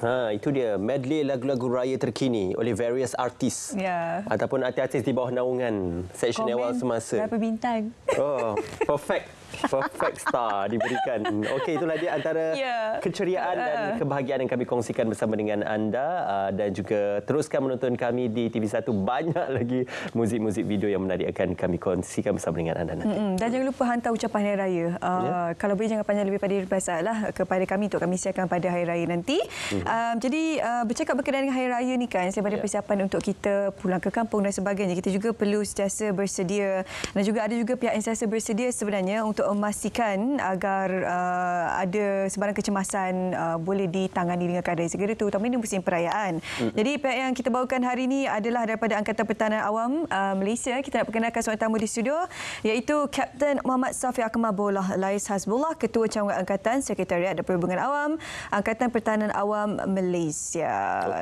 Ha, itu dia medley lagu-lagu raya terkini oleh various artis yeah. ataupun artis-artis di bawah naungan Seksyen Awal Semasa. Komen berapa bintang. Oh, perfect perfect star diberikan. Okey, itulah dia antara yeah. keceriaan uh. dan uh-uh. kebahagiaan yang kami kongsikan bersama dengan anda uh, dan juga teruskan menonton kami di TV1 banyak lagi muzik-muzik video yang menarik akan kami kongsikan bersama dengan anda Mm-hmm. Dan jangan lupa hantar ucapan hari raya. Uh, yeah. Kalau boleh jangan panjang lebih pada lah kepada kami untuk kami siarkan pada hari raya nanti. Mm-hmm. Uh, jadi uh, bercakap berkenaan dengan hari raya ni kan sebab yeah. persiapan untuk kita pulang ke kampung dan sebagainya. Kita juga perlu sentiasa bersedia dan juga ada juga pihak yang sentiasa bersedia sebenarnya untuk untuk memastikan agar uh, ada sebarang kecemasan uh, boleh ditangani dengan keadaan segera itu terutama terutamanya musim perayaan. Mm-hmm. Jadi pihak yang kita bawakan hari ini adalah daripada Angkatan Pertahanan Awam uh, Malaysia. Kita nak perkenalkan seorang tamu di studio iaitu Kapten Muhammad Safi Akmal Bolah Lais Hasbullah, Ketua Cawangan Angkatan Sekretariat dan Perhubungan Awam Angkatan Pertahanan Awam Malaysia.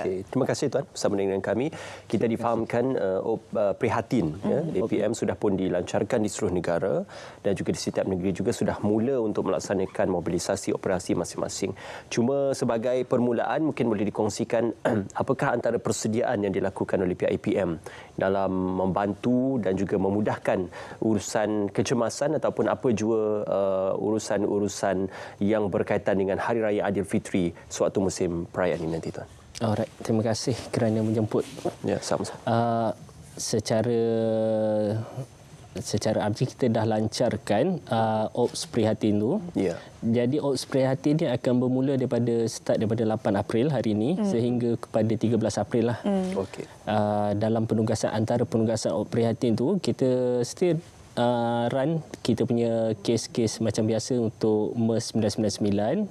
Okay. Terima kasih Tuan bersama dengan kami. Kita difahamkan uh, uh prihatin. Mm-hmm. Ya. APM hmm. sudah pun dilancarkan di seluruh negara dan juga di setiap negeri juga sudah mula untuk melaksanakan mobilisasi operasi masing-masing. Cuma sebagai permulaan mungkin boleh dikongsikan apakah antara persediaan yang dilakukan oleh PIPM dalam membantu dan juga memudahkan urusan kecemasan ataupun apa jua uh, urusan-urusan yang berkaitan dengan Hari Raya Fitri sewaktu musim perayaan ini nanti tuan. Alright, terima kasih kerana menjemput. Ya, sama-sama. Uh, secara secara abji kita dah lancarkan uh, ops prihatin tu. Yeah. Jadi ops prihatin ni akan bermula daripada start daripada 8 April hari ini mm. sehingga kepada 13 April lah. Mm. Okay. Uh, dalam penugasan antara penugasan ops prihatin tu kita still uh, run kita punya kes-kes macam biasa untuk MERS 999. Ya.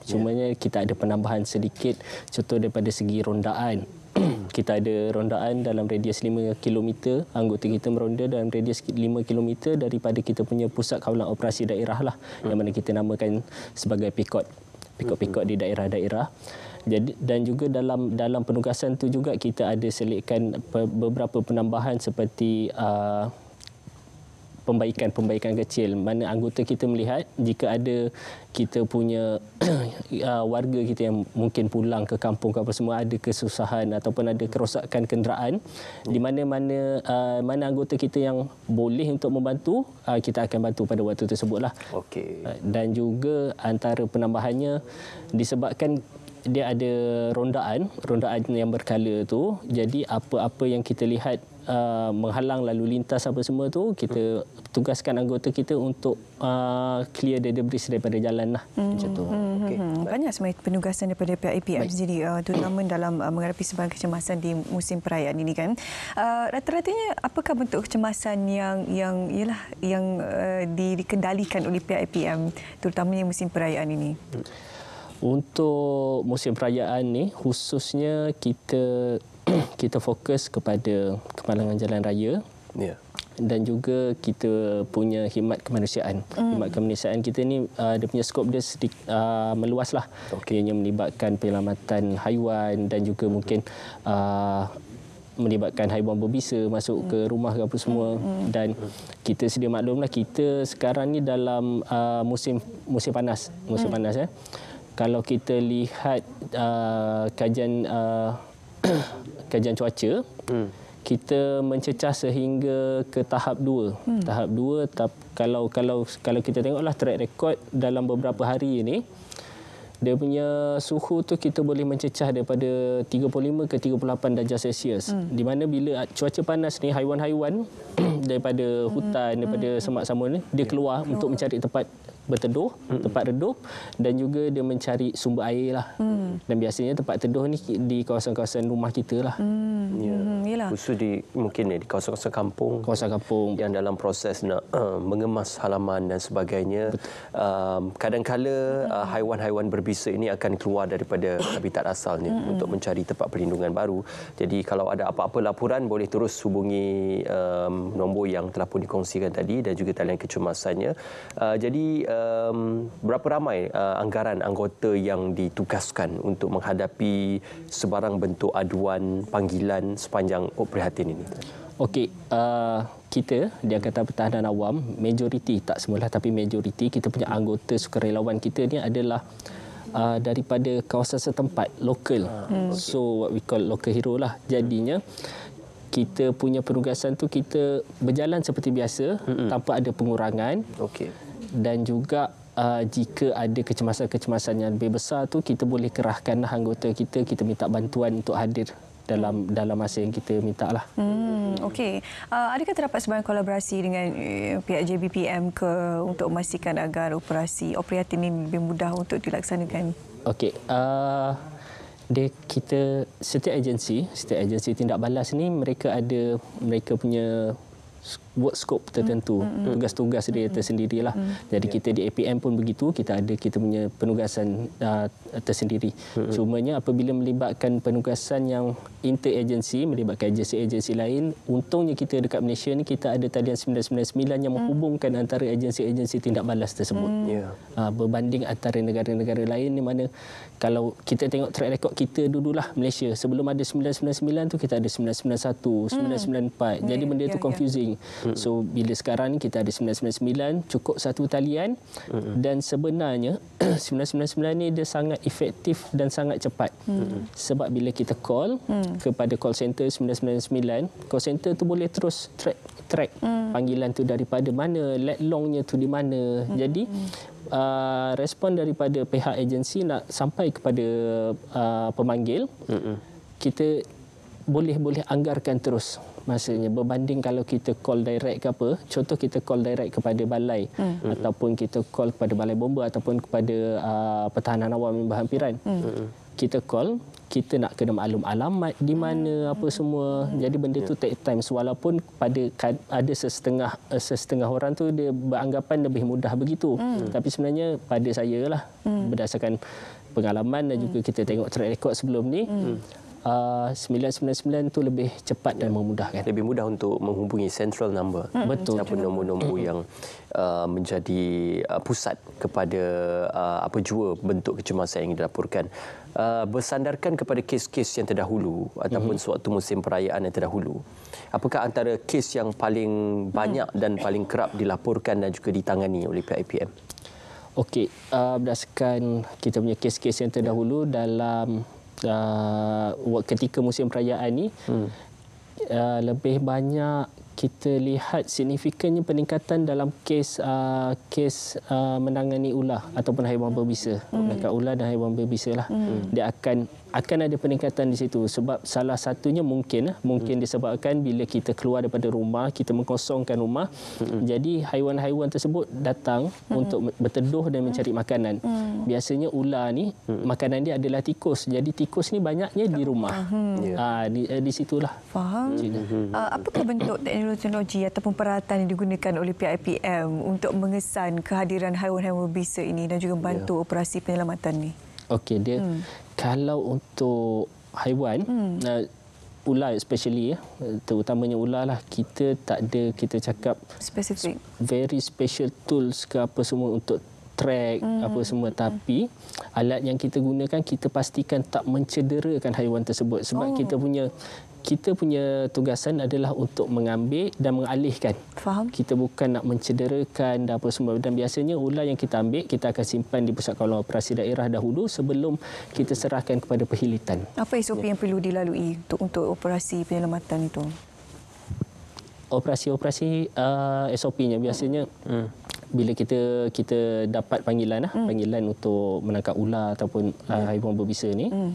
Cumanya kita ada penambahan sedikit contoh daripada segi rondaan. kita ada rondaan dalam radius 5 km anggota kita meronda dalam radius 5 km daripada kita punya pusat kawalan operasi daerah lah hmm. yang mana kita namakan sebagai PIKOT PIKOT-PIKOT di daerah-daerah jadi dan juga dalam dalam penugasan tu juga kita ada selitkan beberapa penambahan seperti uh, pembaikan-pembaikan kecil mana anggota kita melihat jika ada kita punya uh, warga kita yang mungkin pulang ke kampung ke apa semua ada kesusahan ataupun ada kerosakan kenderaan hmm. di mana-mana uh, mana anggota kita yang boleh untuk membantu uh, kita akan bantu pada waktu tersebutlah okey dan juga antara penambahannya disebabkan dia ada rondaan rondaan yang berkala tu jadi apa-apa yang kita lihat uh, menghalang lalu lintas apa semua tu kita hmm. tugaskan anggota kita untuk uh, clear the debris daripada jalan lah hmm. macam tu. Hmm. hmm okay. Hmm. Banyak sebenarnya penugasan daripada pihak APR jadi uh, terutama dalam uh, menghadapi sebarang kecemasan di musim perayaan ini kan. Uh, rata-ratanya apakah bentuk kecemasan yang yang ialah yang uh, dikendalikan oleh pihak APM terutamanya musim perayaan ini? Untuk musim perayaan ni khususnya kita kita fokus kepada kemalangan jalan raya ya dan juga kita punya khidmat kemanusiaan. Mm. Khidmat kemanusiaan kita ni uh, dia punya skop dia sedik, uh, lah, Okay. Ianya melibatkan penyelamatan haiwan dan juga mm. mungkin uh, melibatkan haiwan berbisa masuk mm. ke hmm. rumah ke apa semua mm. dan kita sedia maklumlah kita sekarang ni dalam uh, musim musim panas, musim mm. panas ya. Kalau kita lihat uh, kajian uh, kajian cuaca, hmm. kita mencecah sehingga ke tahap dua. Hmm. Tahap dua, tap, kalau kalau kalau kita tengoklah track record dalam beberapa hari ini, dia punya suhu tu kita boleh mencecah daripada 35 ke 38 darjah Celsius. Hmm. Di mana bila cuaca panas ni, haiwan-haiwan daripada hutan, hmm. daripada semak semak ni, dia keluar, ya. keluar untuk mencari tempat berteduh hmm. tempat redup dan juga dia mencari sumber air lah hmm. dan biasanya tempat teduh ni di kawasan-kawasan rumah kita lah hmm. ya. Hmm, Yalah. khusus di mungkin di kawasan-kawasan kampung kawasan kampung yang dalam proses nak uh, mengemas halaman dan sebagainya um, kadang hmm. uh, haiwan-haiwan berbisa ini akan keluar daripada habitat asalnya hmm. untuk mencari tempat perlindungan baru jadi kalau ada apa-apa laporan boleh terus hubungi um, nombor yang telah pun dikongsikan tadi dan juga talian kecemasannya uh, jadi uh, um, berapa ramai uh, anggaran anggota yang ditugaskan untuk menghadapi sebarang bentuk aduan panggilan sepanjang operatif ini? Okey, uh, kita di Angkatan Pertahanan Awam, majoriti tak semula tapi majoriti kita punya anggota sukarelawan kita ni adalah uh, daripada kawasan setempat, lokal. Ah, hmm. So what we call local hero lah. Jadinya kita punya penugasan tu kita berjalan seperti biasa mm tanpa ada pengurangan. Okey dan juga uh, jika ada kecemasan-kecemasan yang lebih besar tu kita boleh kerahkan anggota kita kita minta bantuan untuk hadir dalam dalam masa yang kita minta lah. Hmm, Okey. Uh, adakah terdapat sebarang kolaborasi dengan uh, pihak JBPM ke untuk memastikan agar operasi operatif ini lebih mudah untuk dilaksanakan? Okey. Uh, dia kita setiap agensi, setiap agensi tindak balas ni mereka ada mereka punya buat scope tertentu mm, mm, mm. tugas-tugas dia mm-hmm. tersendirilah mm jadi yeah. kita di APM pun begitu kita ada kita punya penugasan uh, tersendiri mm-hmm. cumanya apabila melibatkan penugasan yang inter interagency melibatkan agensi-agensi lain untungnya kita dekat Malaysia ni kita ada talian 999 yang mm menghubungkan antara agensi-agensi tindak balas tersebut mm yeah. uh, berbanding antara negara-negara lain di mana kalau kita tengok track record kita dululah Malaysia sebelum ada 999 tu kita ada 991 994 mm-hmm. jadi benda yeah, ya. confusing yeah mm So bila sekarang ni kita ada 999 cukup satu talian mm dan sebenarnya 999 ni dia sangat efektif dan sangat cepat. mm Sebab bila kita call mm. kepada call center 999, call center tu boleh terus track track mm. panggilan tu daripada mana, let longnya tu di mana. Mm-hmm. Jadi hmm. Uh, respon daripada pihak agensi nak sampai kepada uh, pemanggil, Mm-mm. kita boleh-boleh anggarkan terus masanya berbanding kalau kita call direct ke apa contoh kita call direct kepada balai hmm. hmm. ataupun kita call kepada balai bomba ataupun kepada uh, pertahanan awam yang berhampiran hmm. hmm. kita call kita nak kena maklum alamat di mana hmm. apa semua hmm. jadi benda tu take time walaupun pada ada sesetengah eh, sesetengah orang tu dia beranggapan lebih mudah begitu hmm. hmm. tapi sebenarnya pada saya lah hmm. berdasarkan pengalaman dan juga kita tengok track record sebelum ni hmm uh, ah, 999 tu lebih cepat dan ya. memudahkan. Lebih mudah untuk menghubungi central number. Hmm. Betul. Ataupun nombor-nombor hmm. yang uh, menjadi uh, pusat kepada uh, apa jua bentuk kecemasan yang dilaporkan. Uh, bersandarkan kepada kes-kes yang terdahulu ataupun hmm. sewaktu musim perayaan yang terdahulu. Apakah antara kes yang paling banyak hmm. dan paling kerap dilaporkan dan juga ditangani oleh pihak IPM? Okey, uh, berdasarkan kita punya kes-kes yang terdahulu dalam uh, ketika musim perayaan ini hmm. uh, lebih banyak kita lihat signifikannya peningkatan dalam kes uh, kes uh, menangani ular ataupun haiwan berbisa. Hmm. Dekat ular dan haiwan berbisa lah. Hmm. Dia akan akan ada peningkatan di situ sebab salah satunya mungkin eh, mungkin hmm. disebabkan bila kita keluar daripada rumah kita mengkosongkan rumah hmm jadi haiwan-haiwan tersebut datang mm-hmm. untuk berteduh dan mencari hmm. makanan hmm biasanya ular ni hmm makanan dia adalah tikus jadi tikus ni banyaknya di rumah yeah. ha, hmm. ah, ya. di, eh, di situlah faham hmm uh, apakah bentuk teknologi ataupun peralatan yang digunakan oleh PIPM untuk mengesan kehadiran haiwan-haiwan berbisa ini dan juga membantu ya. yeah. operasi penyelamatan ni Okey dia hmm. Kalau untuk haiwan, hmm. uh, ular especially ya, terutamanya ular lah kita tak ada kita cakap specific very special tools ke apa semua untuk track mm apa semua tapi alat yang kita gunakan kita pastikan tak mencederakan haiwan tersebut sebab oh. kita punya kita punya tugasan adalah untuk mengambil dan mengalihkan. Faham? Kita bukan nak mencederakan dan apa semua dan biasanya ular yang kita ambil kita akan simpan di pusat kawalan operasi daerah dahulu sebelum kita serahkan kepada perhilitan. Apa SOP ya. yang perlu dilalui untuk untuk operasi penyelamatan itu? Operasi-operasi uh, SOP-nya biasanya hmm bila kita kita dapat panggilan lah, mm. panggilan untuk menangkap ular ataupun yeah. uh, ya. haiwan berbisa ni mm.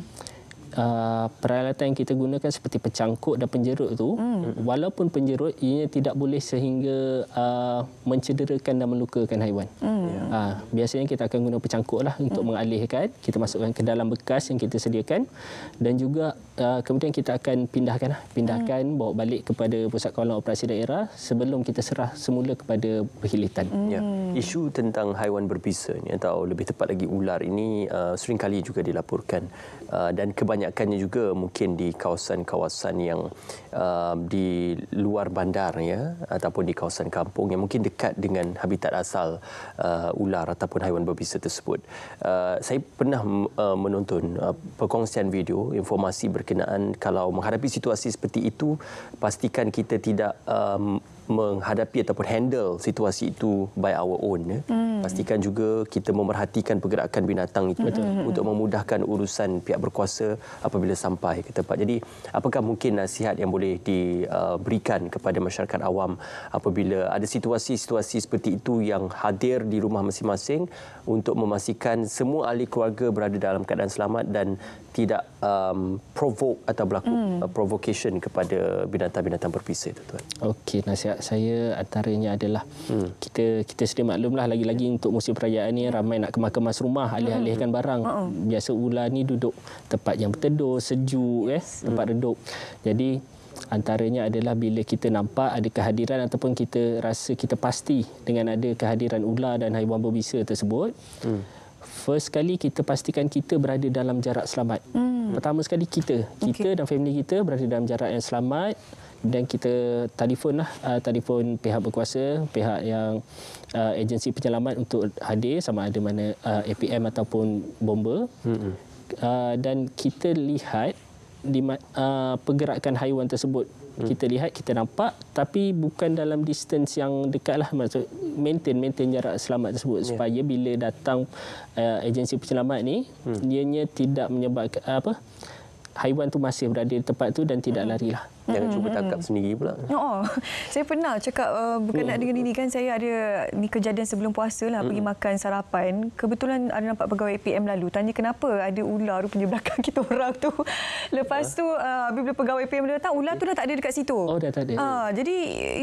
Uh, peralatan yang kita gunakan seperti pencangkuk dan penjerut tu mm. walaupun penjerut ianya tidak boleh sehingga uh, mencederakan dan melukakan haiwan. Mm. Uh, biasanya kita akan guna lah untuk mm. mengalihkan, kita masukkan ke dalam bekas yang kita sediakan dan juga uh, kemudian kita akan pindahkan lah. pindahkan mm. bawa balik kepada pusat kawalan operasi daerah sebelum kita serah semula kepada perhilitan. Mm. Ya. Isu tentang haiwan berbisa ni atau lebih tepat lagi ular ini uh, sering kali juga dilaporkan uh, dan kebanyakan kebanyakannya juga mungkin di kawasan-kawasan yang uh, di luar bandar ya ataupun di kawasan kampung yang mungkin dekat dengan habitat asal uh, ular ataupun haiwan berbisa tersebut. Uh, saya pernah uh, menonton uh, perkongsian video informasi berkenaan kalau menghadapi situasi seperti itu pastikan kita tidak um, menghadapi ataupun handle situasi itu by our own ya. Mm. Pastikan juga kita memerhatikan pergerakan binatang itu hmm, hmm untuk hmm. memudahkan urusan pihak berkuasa apabila sampai ke tempat. Jadi, apakah mungkin nasihat yang boleh diberikan uh, kepada masyarakat awam apabila ada situasi-situasi seperti itu yang hadir di rumah masing-masing untuk memastikan semua ahli keluarga berada dalam keadaan selamat dan tidak um, provoke atau berlaku mm. provocation kepada binatang-binatang berpisah itu tuan. Okey, nasihat pihak saya antaranya adalah hmm. kita kita sedia maklumlah lagi-lagi yeah. untuk musim perayaan ini ramai nak kemas-kemas rumah, hmm. alih-alihkan barang. Uh-uh. Biasa ular ni duduk tempat yang berteduh, sejuk eh, yes. eh, tempat hmm. redup. Jadi antaranya adalah bila kita nampak ada kehadiran ataupun kita rasa kita pasti dengan ada kehadiran ular dan haiwan berbisa tersebut. Hmm. First sekali kita pastikan kita berada dalam jarak selamat. Hmm. Pertama sekali kita, kita okay. dan family kita berada dalam jarak yang selamat dan kita telefon lah uh, telefon pihak berkuasa pihak yang uh, agensi penyelamat untuk hadir sama ada mana uh, APM ataupun bomba mm-hmm. uh, dan kita lihat di uh, pergerakan haiwan tersebut mm. kita lihat kita nampak tapi bukan dalam distance yang dekat lah maksud maintain maintain jarak selamat tersebut yeah. supaya bila datang uh, agensi penyelamat ni hmm. ianya tidak menyebabkan apa haiwan tu masih berada di tempat tu dan tidak hmm. larilah Jangan mm -hmm. cuba tangkap sendiri pula. Oh, saya pernah cakap uh, berkenaan mm -hmm. dengan ini kan saya ada ni kejadian sebelum puasa lah mm -hmm. pergi makan sarapan. Kebetulan ada nampak pegawai APM lalu tanya kenapa ada ular rupanya belakang kita orang tu. Lepas ah. tu uh, bila pegawai APM datang ular tu dah tak ada dekat situ. Oh dah tak ada. Uh, jadi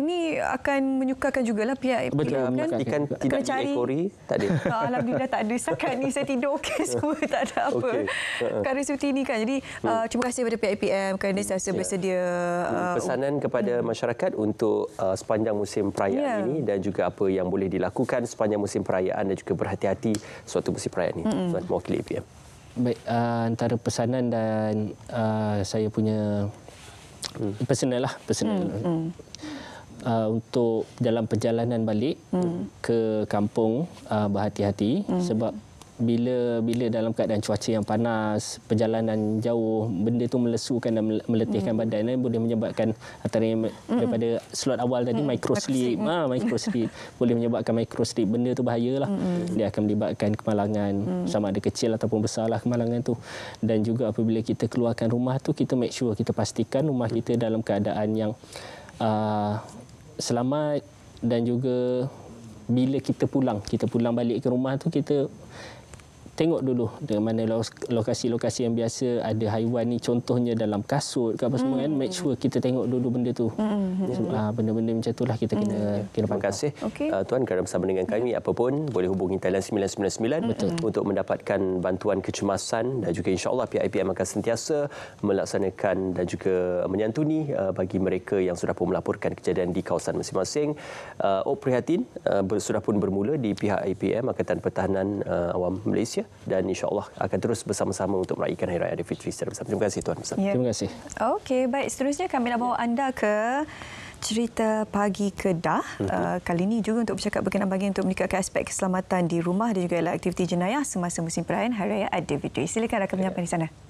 ini akan menyukarkan jugalah pihak APM Betul, kan. Ikan Kena tidak cari. diekori tak ada. Uh, Alhamdulillah tak ada. Setakat ni saya tidur okey semua tak ada apa. Okay. Uh -huh. Kak Resuti ni kan jadi hmm. uh, terima kasih kepada pihak APM kerana hmm. saya rasa bersedia Uh, pesanan uh, kepada hmm. masyarakat untuk uh, sepanjang musim perayaan yeah. ini dan juga apa yang boleh dilakukan sepanjang musim perayaan dan juga berhati-hati suatu musim perayaan ini. Hmm. Tuan Mewakili APM. Baik, uh, antara pesanan dan uh, saya punya hmm. personal lah. Personal. Hmm. Hmm. Uh, untuk dalam perjalanan balik hmm. ke kampung uh, berhati-hati hmm. sebab bila bila dalam keadaan cuaca yang panas, perjalanan jauh, benda tu melesukan dan meletihkan mm. badan dan eh, boleh menyebabkan antara yang hmm. daripada slot awal tadi mm. micro sleep, mm. ah micro sleep ha, boleh menyebabkan micro sleep. Benda tu bahayalah. Mm. Dia akan melibatkan kemalangan mm. sama ada kecil ataupun besarlah kemalangan tu. Dan juga apabila kita keluarkan rumah tu kita make sure kita pastikan rumah kita dalam keadaan yang uh, selamat dan juga bila kita pulang, kita pulang balik ke rumah tu kita tengok dulu di mana lokasi-lokasi yang biasa ada haiwan ni contohnya dalam kasut ke apa semua mm. kan make sure kita tengok dulu benda tu mm. benda-benda macam itulah kita kena mm. kena pantau. terima kasih okay. uh, ah, tuan kerana bersama dengan kami ya. apa pun boleh hubungi talian 999 mm. untuk mendapatkan bantuan kecemasan dan juga insyaallah PIPM akan sentiasa melaksanakan dan juga menyantuni uh, bagi mereka yang sudah pun melaporkan kejadian di kawasan masing-masing uh, oh prihatin uh, sudah pun bermula di pihak IPM Akatan Pertahanan uh, Awam Malaysia dan insyaAllah akan terus bersama-sama untuk meraihkan Hari Raya Aidilfitri secara bersama. Terima kasih Tuan. Ya. Terima kasih. Okey, baik. Seterusnya kami nak bawa anda ke cerita pagi Kedah mhm. uh, kali ini juga untuk bercakap berkenaan bagi untuk meningkatkan aspek keselamatan di rumah dan juga aktiviti jenayah semasa musim perayaan Hari Raya Aidilfitri. Silakan rakan menyampaikan di sana.